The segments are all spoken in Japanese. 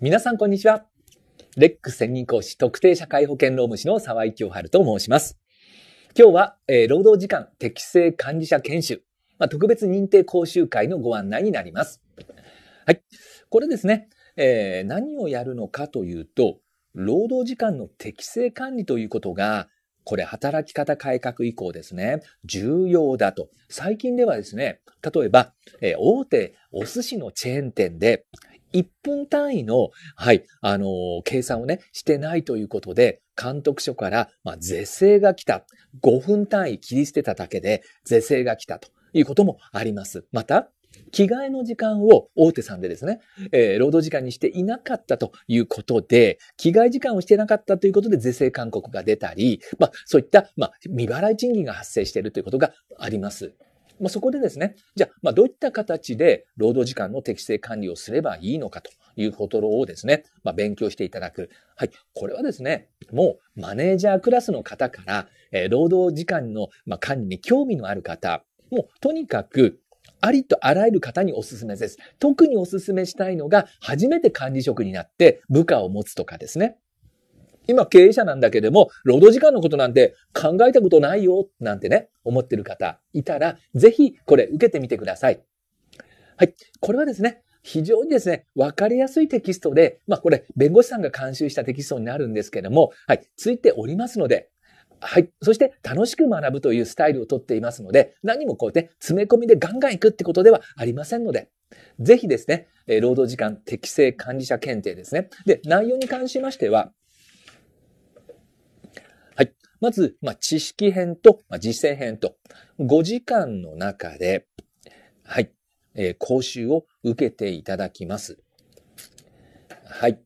皆さんこんにちは。レックス専任講師特定社会保険労務士の沢井清春と申します。今日は、えー、労働時間適正管理者研修、まあ、特別認定講習会のご案内になります。はい。これですね、えー、何をやるのかというと、労働時間の適正管理ということが、これ働き方改革以降ですね、重要だと。最近ではですね、例えば、えー、大手お寿司のチェーン店で1分単位の、はい、あのー、計算をね、してないということで、監督署から、まあ、是正が来た。5分単位切り捨てただけで、是正が来たということもあります。また、着替えの時間を大手さんでですね、えー、労働時間にしていなかったということで、着替え時間をしてなかったということで是正勧告が出たり、まあそういった、まあ未払い賃金が発生しているということがあります。まあ、そこでですね、じゃあ、まあ、どういった形で労働時間の適正管理をすればいいのかということをですね、まあ、勉強していただく。はい。これはですね、もうマネージャークラスの方から、えー、労働時間の、まあ、管理に興味のある方、もうとにかくありとあらゆる方におすすめです。特におすすめしたいのが、初めて管理職になって部下を持つとかですね。今経営者なんだけれども、労働時間のことなんて考えたことないよ、なんてね、思ってる方いたら、ぜひこれ受けてみてください。はい。これはですね、非常にですね、わかりやすいテキストで、まあこれ、弁護士さんが監修したテキストになるんですけども、はい、ついておりますので、はい。そして、楽しく学ぶというスタイルをとっていますので、何もこうやって詰め込みでガンガンいくってことではありませんので、ぜひですね、労働時間適正管理者検定ですね。で、内容に関しましては、まず、まあ、知識編と、まあ、実践編と、5時間の中で、はい、えー、講習を受けていただきます。はい。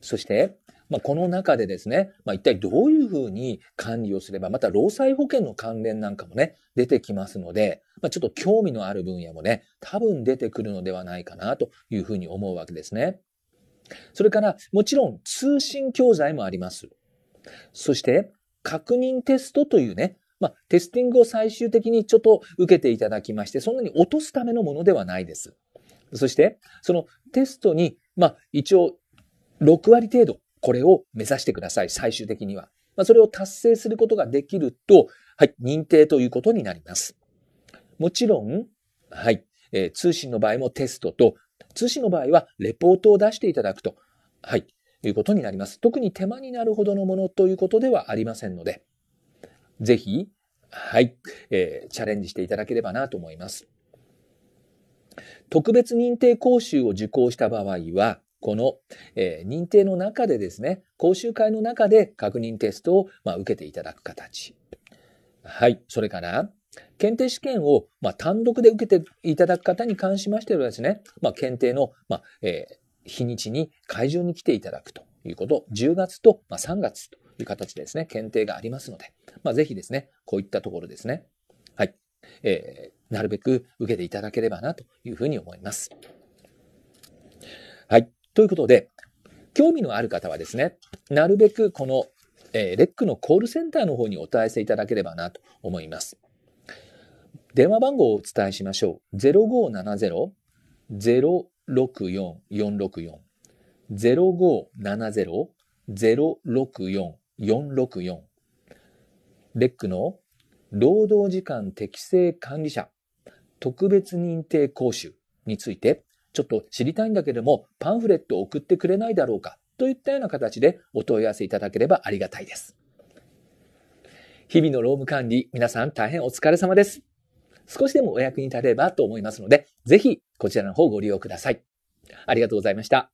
そして、まあ、この中でですね、まあ、一体どういうふうに管理をすれば、また労災保険の関連なんかもね、出てきますので、まあ、ちょっと興味のある分野もね、多分出てくるのではないかなというふうに思うわけですね。それから、もちろん通信教材もあります。そして、確認テストというね、まあ、テスティングを最終的にちょっと受けていただきまして、そんなに落とすためのものではないです。そして、そのテストに、まあ、一応、6割程度、これを目指してください、最終的には。まあ、それを達成することができると、はい、認定ということになります。もちろん、はい、えー、通信の場合もテストと、通信の場合はレポートを出していただくと、はい、いうことになります。特に手間になるほどのものということではありませんので、ぜひ、はい、えー、チャレンジしていただければなと思います。特別認定講習を受講した場合は、この、えー、認定の中でですね、講習会の中で確認テストを、まあ、受けていただく形。はい。それから、検定試験を、まあ、単独で受けていただく方に関しましてはですね、まあ、検定の、まあえー、日にちに会場に来ていただくということ、10月と3月という形ですね、検定がありますので、まあ、ぜひですね、こういったところですね、はい、えー、なるべく受けていただければなというふうに思います。はい、ということで、興味のある方はですね、なるべくこの、えー、レックのコールセンターの方にお問い合わせいただければなと思います。電話番号をお伝えしましょう。0570-0 0 5 6 4 7 0 0 6 4 4 6 4 0570-064-464レックの労働時間適正管理者特別認定講習についてちょっと知りたいんだけどもパンフレットを送ってくれないだろうかといったような形でお問い合わせいただければありがたいです。日々の労務管理、皆さん大変お疲れ様です。少しでもお役に立てればと思いますので、ぜひこちらの方ご利用ください。ありがとうございました。